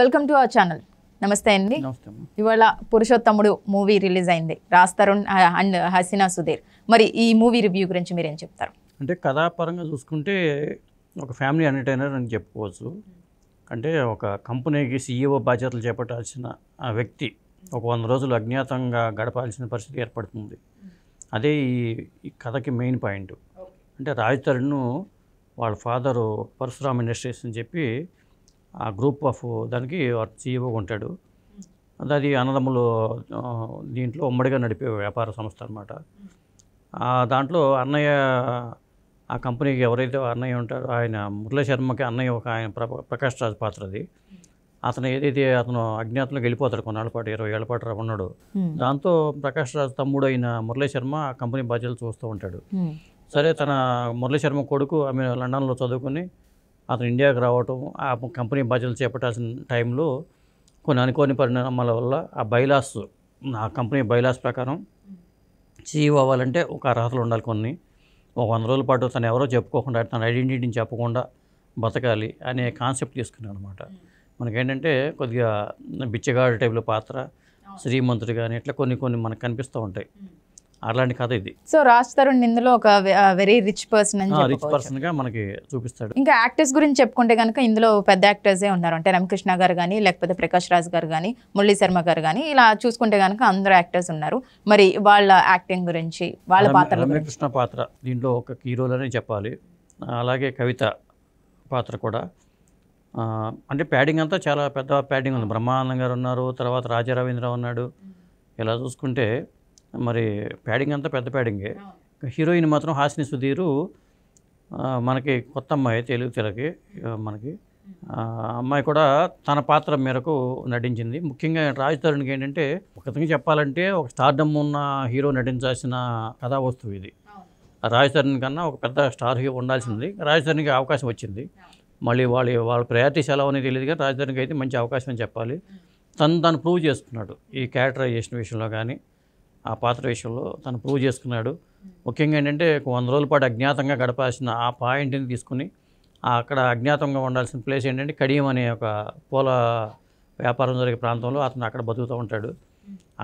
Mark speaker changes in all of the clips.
Speaker 1: Welcome to our channel నమస్తే అండి ఇవాళ పురుషోత్తముడు మూవీ రిలీజ్ అయింది రాజ్ తరుణ్ అండ్ హసీనా సుధీర్ మరి ఈ మూవీ రివ్యూ గురించి మీరు ఏం చెప్తారు
Speaker 2: అంటే కథాపరంగా చూసుకుంటే ఒక ఫ్యామిలీ ఎంటర్టైనర్ అని చెప్పుకోవచ్చు అంటే ఒక కంపెనీకి సీఈఓ బాధ్యతలు చేపట్టాల్సిన ఆ వ్యక్తి ఒక వంద రోజులు అజ్ఞాతంగా గడపాల్సిన పరిస్థితి ఏర్పడుతుంది అదే ఈ కథకి మెయిన్ పాయింట్ అంటే రాజ్ తరుణ్ వాళ్ళ ఫాదరు పరశురామ్ ఇండస్ట్రీస్ అని చెప్పి ఆ గ్రూప్ ఆఫ్ దానికి సీఈఓ e ఉంటాడు అది అన్నదమ్ములు దీంట్లో ఉమ్మడిగా నడిపే వ్యాపార సంస్థ అనమాట దాంట్లో అన్నయ్య ఆ కంపెనీకి ఎవరైతే అన్నయ్య ఉంటారో ఆయన మురళీ శర్మకి అన్నయ్య ఒక ఆయన ప్రకాష్ రాజ్ పాత్ర అది అతను ఏదైతే అతను అజ్ఞాతంలోకి వెళ్ళిపోతాడు కొన్నాళ్ళ పాటు ఇరవై ఏళ్ళ పాటు ఉన్నాడు దాంతో ప్రకాష్ రాజ్ తమ్ముడు అయిన మురళీ శర్మ ఆ కంపెనీ బాధ్యతలు చూస్తూ ఉంటాడు సరే తన మురళీ శర్మ కొడుకు ఆమె లండన్లో చదువుకుని అతను ఇండియాకు రావటం ఆ కంపెనీ బాధ్యతలు చేపట్టాల్సిన టైంలో కొన్ని అనుకోని పరిణామాల వల్ల ఆ బైలాస్ ఆ కంపెనీ బైలాస్ ప్రకారం చీవ్ అవ్వాలంటే ఒక అర్హతలు ఉండాలి కొన్ని ఒక వంద రోజుల పాటు తను ఎవరో చెప్పుకోకుండా తన ఐడెంటిటీని చెప్పకుండా బతకాలి అనే కాన్సెప్ట్ తీసుకున్నాను అనమాట మనకేంటంటే కొద్దిగా బిచ్చగాడు టైప్లో పాత్ర శ్రీమంతుడు కానీ ఇట్లా కొన్ని కొన్ని మనకు కనిపిస్తూ ఉంటాయి అలాంటి కథ ఇది
Speaker 1: సో రాజ్ తరుణ్ ఇందులో ఒక వెరీ రిచ్ పర్సన్ అని రిచ్
Speaker 2: పర్సన్ గా మనకి చూపిస్తాడు
Speaker 1: ఇంకా యాక్టర్స్ గురించి చెప్పుకుంటే కనుక ఇందులో పెద్ద యాక్టర్స్ ఏ ఉన్నారు అంటే రమకృష్ణ గారు కానీ లేకపోతే ప్రకాష్ రాజ్ గారు కానీ మురళీ శర్మ గారు కానీ ఇలా చూసుకుంటే కనుక అందరూ యాక్టర్స్ ఉన్నారు మరి వాళ్ళ యాక్టింగ్ గురించి వాళ్ళ పాత్ర రమ్యకృష్ణ
Speaker 2: పాత్ర దీంట్లో ఒక హీరోలనే చెప్పాలి అలాగే కవిత పాత్ర కూడా అంటే ప్యాడింగ్ అంతా చాలా పెద్ద ప్యాడింగ్ ఉంది బ్రహ్మానందం గారు ఉన్నారు తర్వాత రాజా రవీంద్ర ఉన్నాడు ఇలా చూసుకుంటే మరి ప్యాడింగ్ అంతా పెద్ద ప్యాడింగే హీరోయిన్ మాత్రం హాసిని సుధీరు మనకి కొత్త అమ్మాయి తెలుగు తెలకి మనకి అమ్మాయి కూడా తన పాత్ర మేరకు నటించింది ముఖ్యంగా తరుణ్కి ఏంటంటే ఒక విధంగా చెప్పాలంటే ఒక స్టార్డమ్ ఉన్న హీరో నటించాల్సిన కథా వస్తువు ఇది తరుణ్ కన్నా ఒక పెద్ద స్టార్ హీరో ఉండాల్సింది తరుణ్కి అవకాశం వచ్చింది మళ్ళీ వాళ్ళ వాళ్ళ ప్రయారిటీస్ ఎలా ఉన్నాయో తెలియదు కానీ రాజధానికి అయితే మంచి అవకాశం అని చెప్పాలి తను తను ప్రూవ్ చేస్తున్నాడు ఈ క్యారెక్టరైజేషన్ విషయంలో కానీ ఆ పాత్ర విషయంలో తను ప్రూవ్ చేసుకున్నాడు ముఖ్యంగా ఏంటంటే ఒక వంద రోజుల పాటు అజ్ఞాతంగా గడపాల్సిన ఆ పాయింట్ని తీసుకుని అక్కడ అజ్ఞాతంగా ఉండాల్సిన ప్లేస్ ఏంటంటే కడియం అనే ఒక పూల వ్యాపారం జరిగే ప్రాంతంలో అతను అక్కడ బతుకుతూ ఉంటాడు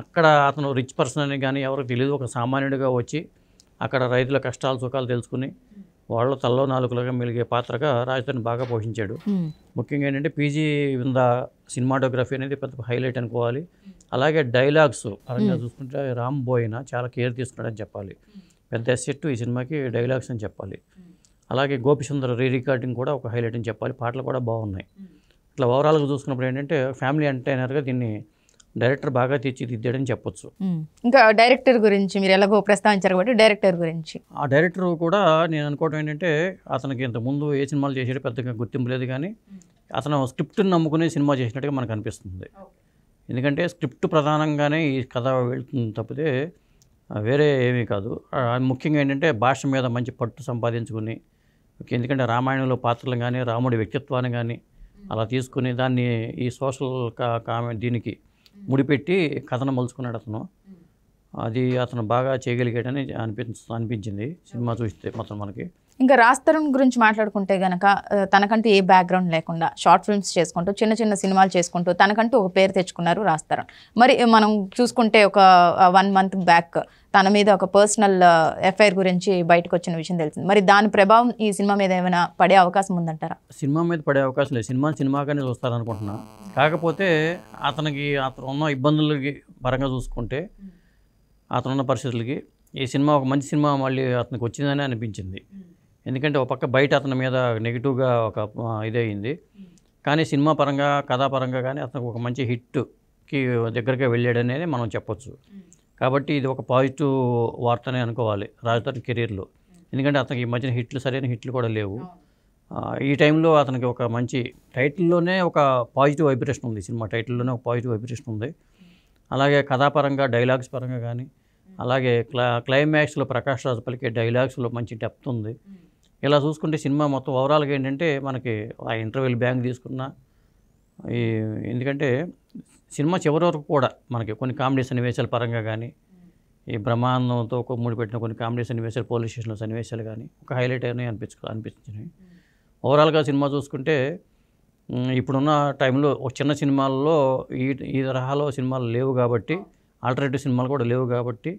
Speaker 2: అక్కడ అతను రిచ్ పర్సన్ అని కానీ ఎవరికి తెలియదు ఒక సామాన్యుడిగా వచ్చి అక్కడ రైతుల కష్టాలు సుఖాలు తెలుసుకుని వాళ్ళు తల్లో నాలుగులుగా మెలిగే పాత్రగా రాజధాని బాగా పోషించాడు ముఖ్యంగా ఏంటంటే పీజీ వింద సినిమాటోగ్రఫీ అనేది పెద్ద హైలైట్ అనుకోవాలి అలాగే డైలాగ్స్ పరంగా చూసుకుంటే రామ్ బోయిన చాలా కేర్ తీసుకున్నాడని చెప్పాలి పెద్ద సెట్ ఈ సినిమాకి డైలాగ్స్ అని చెప్పాలి అలాగే గోపిచంద్ర రీ రికార్డింగ్ కూడా ఒక హైలైట్ అని చెప్పాలి పాటలు కూడా బాగున్నాయి ఇట్లా ఓవరాల్గా చూసుకున్నప్పుడు ఏంటంటే ఫ్యామిలీ ఎంటర్టైనర్గా దీన్ని డైరెక్టర్ బాగా తీర్చిదిద్దాడని చెప్పొచ్చు
Speaker 1: ఇంకా డైరెక్టర్ గురించి మీరు ఎలాగో ప్రస్తావించారు కాబట్టి డైరెక్టర్ గురించి
Speaker 2: ఆ డైరెక్టర్ కూడా నేను అనుకోవడం ఏంటంటే అతనికి ఇంత ముందు ఏ సినిమాలు చేసాడో పెద్దగా గుర్తింపు లేదు కానీ అతను స్క్రిప్ట్ని నమ్ముకునే సినిమా చేసినట్టుగా మనకు అనిపిస్తుంది ఎందుకంటే స్క్రిప్ట్ ప్రధానంగానే ఈ కథ వెళ్తుంది తప్పితే వేరే ఏమీ కాదు ముఖ్యంగా ఏంటంటే భాష మీద మంచి పట్టు సంపాదించుకుని ఎందుకంటే రామాయణంలో పాత్రలు కానీ రాముడి వ్యక్తిత్వాన్ని కానీ అలా తీసుకుని దాన్ని ఈ సోషల్ కామె దీనికి ముడిపెట్టి కథను మలుచుకున్నాడు అతను అది అతను బాగా చేయగలిగాడని అనిపించ అనిపించింది సినిమా చూస్తే మొత్తం మనకి
Speaker 1: ఇంకా రాజ్ తరుణ్ గురించి మాట్లాడుకుంటే గనక తనకంటూ ఏ బ్యాక్గ్రౌండ్ లేకుండా షార్ట్ ఫిల్మ్స్ చేసుకుంటూ చిన్న చిన్న సినిమాలు చేసుకుంటూ తనకంటూ ఒక పేరు తెచ్చుకున్నారు రాజ్ తరుణ్ మరి మనం చూసుకుంటే ఒక వన్ మంత్ బ్యాక్ తన మీద ఒక పర్సనల్ ఎఫ్ఐఆర్ గురించి బయటకు వచ్చిన విషయం తెలిసింది మరి దాని ప్రభావం ఈ సినిమా మీద ఏమైనా పడే అవకాశం ఉందంటారా
Speaker 2: సినిమా మీద పడే అవకాశం లేదు సినిమా సినిమాగానే చూస్తారనుకుంటున్నా కాకపోతే అతనికి అతను ఉన్న ఇబ్బందులకి పరంగా చూసుకుంటే అతనున్న పరిస్థితులకి ఈ సినిమా ఒక మంచి సినిమా మళ్ళీ అతనికి వచ్చిందని అనిపించింది ఎందుకంటే ఒక పక్క బయట అతని మీద నెగిటివ్గా ఒక ఇదయింది కానీ సినిమా పరంగా కథాపరంగా కానీ అతనికి ఒక మంచి హిట్కి దగ్గరగా వెళ్ళాడనేది మనం చెప్పొచ్చు కాబట్టి ఇది ఒక పాజిటివ్ వార్తనే అనుకోవాలి రాజధాని కెరీర్లో ఎందుకంటే అతనికి ఈ మధ్యన హిట్లు సరైన హిట్లు కూడా లేవు ఈ టైంలో అతనికి ఒక మంచి టైటిల్లోనే ఒక పాజిటివ్ వైబ్రేషన్ ఉంది సినిమా టైటిల్లోనే ఒక పాజిటివ్ వైబ్రేషన్ ఉంది అలాగే కథాపరంగా డైలాగ్స్ పరంగా కానీ అలాగే క్లా క్లైమాక్స్లో ప్రకాష్ రాజు పలికే డైలాగ్స్లో మంచి డెప్త్ ఉంది ఇలా చూసుకుంటే సినిమా మొత్తం ఓవరాల్గా ఏంటంటే మనకి ఆ ఇంటర్వెల్ బ్యాంక్ తీసుకున్న ఈ ఎందుకంటే సినిమా చివరి వరకు కూడా మనకి కొన్ని కామెడీ సన్నివేశాల పరంగా కానీ ఈ బ్రహ్మాండంతో ఒక ముడిపెట్టిన కొన్ని కామెడీ సన్నివేశాలు పోలీస్ స్టేషన్లో సన్నివేశాలు కానీ ఒక హైలైట్ అయినా అనిపించు అనిపించినాయి ఓవరాల్గా సినిమా చూసుకుంటే ఇప్పుడున్న టైంలో ఒక చిన్న సినిమాల్లో ఈ ఈ తరహాలో సినిమాలు లేవు కాబట్టి ఆల్టర్నేటివ్ సినిమాలు కూడా లేవు కాబట్టి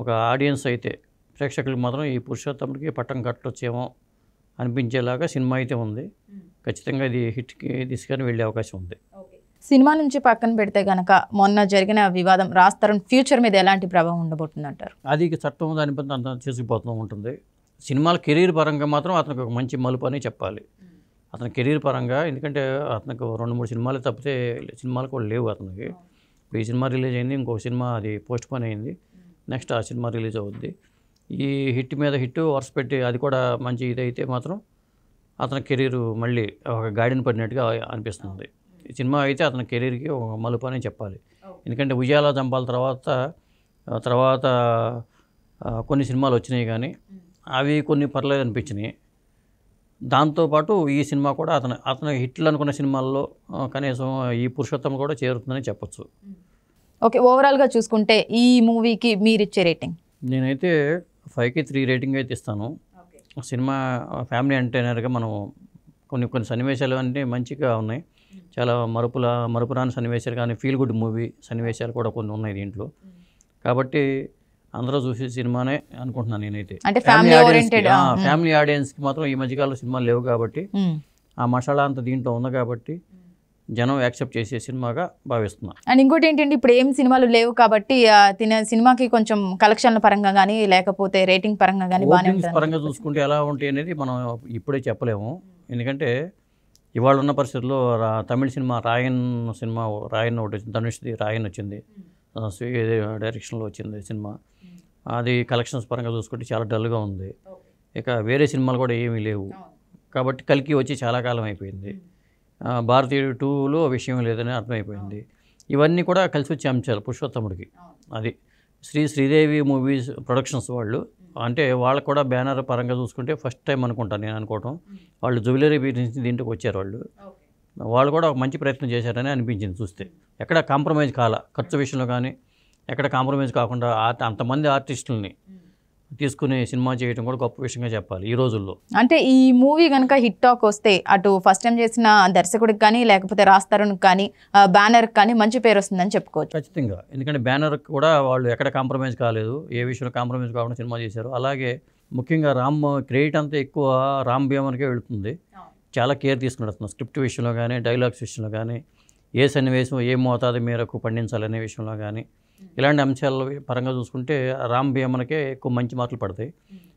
Speaker 2: ఒక ఆడియన్స్ అయితే ప్రేక్షకులకు మాత్రం ఈ పురుషోత్తముడికి పట్టం కట్టొచ్చేమో అనిపించేలాగా సినిమా అయితే ఉంది ఖచ్చితంగా ఇది హిట్కి తీసుకొని వెళ్ళే అవకాశం ఉంది
Speaker 1: సినిమా నుంచి పక్కన పెడితే కనుక మొన్న జరిగిన వివాదం రాస్తారని ఫ్యూచర్ మీద ఎలాంటి ప్రభావం ఉండబోతుందంటారు
Speaker 2: అది చట్టం దాని పని అంత చేసుకుపోతూ ఉంటుంది సినిమాల కెరీర్ పరంగా మాత్రం అతనికి ఒక మంచి మలుపు అని చెప్పాలి అతని కెరీర్ పరంగా ఎందుకంటే అతనికి రెండు మూడు సినిమాలు తప్పితే సినిమాలు కూడా లేవు అతనికి ఇప్పుడు ఈ సినిమా రిలీజ్ అయింది ఇంకో సినిమా అది పోస్ట్ పోన్ అయింది నెక్స్ట్ ఆ సినిమా రిలీజ్ అవుద్ది ఈ హిట్ మీద హిట్ వరుస పెట్టి అది కూడా మంచి ఇదైతే మాత్రం అతని కెరీర్ మళ్ళీ ఒక గాడిని పడినట్టుగా అనిపిస్తుంది ఈ సినిమా అయితే అతని కెరీర్కి ఒక మలుపు అని చెప్పాలి ఎందుకంటే ఉయ్యాల చంపాల తర్వాత తర్వాత కొన్ని సినిమాలు వచ్చినాయి కానీ అవి కొన్ని పర్లేదు అనిపించినాయి దాంతోపాటు ఈ సినిమా కూడా అతను అతను హిట్లు అనుకున్న సినిమాల్లో కనీసం ఈ పురుషోత్తమ కూడా చేరుతుందని చెప్పచ్చు
Speaker 1: ఓకే ఓవరాల్గా చూసుకుంటే ఈ మూవీకి మీరు ఇచ్చే రేటింగ్
Speaker 2: నేనైతే ఫైవ్కి త్రీ రేటింగ్ అయితే ఇస్తాను సినిమా ఫ్యామిలీ ఎంటర్టైనర్గా మనం కొన్ని కొన్ని సన్నివేశాలు అంటే మంచిగా ఉన్నాయి చాలా మరుపుల మరుపురాని సన్నివేశాలు కానీ ఫీల్ గుడ్ మూవీ సన్నివేశాలు కూడా కొన్ని ఉన్నాయి దీంట్లో hmm. కాబట్టి అందరూ చూసే సినిమానే అనుకుంటున్నాను నేనైతే అంటే ఫ్యామిలీ ఫ్యామిలీ ఆడియన్స్కి మాత్రం ఈ మధ్యకాలంలో సినిమాలు లేవు కాబట్టి hmm. ఆ మసాలా అంత దీంట్లో ఉంది కాబట్టి hmm. జనం యాక్సెప్ట్ చేసే సినిమాగా భావిస్తున్నాను
Speaker 1: అండ్ ఇంకోటి ఏంటంటే ఇప్పుడు ఏం సినిమాలు లేవు కాబట్టి తిన సినిమాకి కొంచెం కలెక్షన్ల పరంగా కానీ లేకపోతే రేటింగ్ పరంగా కానీ
Speaker 2: పరంగా చూసుకుంటే ఎలా ఉంటాయి అనేది మనం ఇప్పుడే చెప్పలేము ఎందుకంటే ఇవాళ ఉన్న పరిస్థితుల్లో తమిళ సినిమా రాయన్ సినిమా రాయన్ ఒకటి వచ్చింది ధనుష్ది రాయన్ వచ్చింది డైరెక్షన్లో వచ్చింది సినిమా అది కలెక్షన్స్ పరంగా చూసుకుంటే చాలా డల్గా ఉంది ఇక వేరే సినిమాలు కూడా ఏమీ లేవు కాబట్టి కలికి వచ్చి చాలా కాలం అయిపోయింది భారతీయుడు టూలో విషయం లేదని అర్థమైపోయింది ఇవన్నీ కూడా కలిసి వచ్చే అంశాలు పురుషోత్తముడికి అది శ్రీ శ్రీదేవి మూవీస్ ప్రొడక్షన్స్ వాళ్ళు అంటే వాళ్ళకు కూడా బ్యానర్ పరంగా చూసుకుంటే ఫస్ట్ టైం అనుకుంటాను నేను అనుకోవటం వాళ్ళు జ్యువెలరీ బిజినెస్ దీంట్లోకి వచ్చారు వాళ్ళు వాళ్ళు కూడా ఒక మంచి ప్రయత్నం చేశారని అనిపించింది చూస్తే ఎక్కడ కాంప్రమైజ్ కాల ఖర్చు విషయంలో కానీ ఎక్కడ కాంప్రమైజ్ కాకుండా ఆర్ట్ అంతమంది ఆర్టిస్టులని తీసుకునే సినిమా చేయడం కూడా గొప్ప విషయంగా చెప్పాలి ఈ రోజుల్లో
Speaker 1: అంటే ఈ మూవీ కనుక హిట్ టాక్ వస్తే అటు ఫస్ట్ టైం చేసిన దర్శకుడికి కానీ లేకపోతే రాస్తారు కానీ బ్యానర్ కానీ మంచి పేరు వస్తుందని చెప్పుకోవచ్చు ఖచ్చితంగా
Speaker 2: ఎందుకంటే బ్యానర్ కూడా వాళ్ళు ఎక్కడ కాంప్రమైజ్ కాలేదు ఏ విషయంలో కాంప్రమైజ్ కాకుండా సినిమా చేశారు అలాగే ముఖ్యంగా రామ్ క్రెడిట్ అంతా ఎక్కువ రామ్ భీమన్కే వెళుతుంది చాలా కేర్ తీసుకుని స్క్రిప్ట్ విషయంలో కానీ డైలాగ్స్ విషయంలో కానీ ఏ సన్నివేశం ఏ మోతాదు మేరకు పండించాలనే విషయంలో కానీ ఇలాంటి అంశాల పరంగా చూసుకుంటే రామ్ భీమనకే ఎక్కువ మంచి మాటలు పడతాయి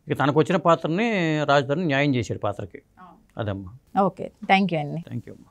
Speaker 2: ఇక తనకు వచ్చిన పాత్రని రాజధాని న్యాయం చేశారు పాత్రకి అదమ్మా
Speaker 1: ఓకే థ్యాంక్ యూ అండి
Speaker 2: థ్యాంక్ యూ అమ్మా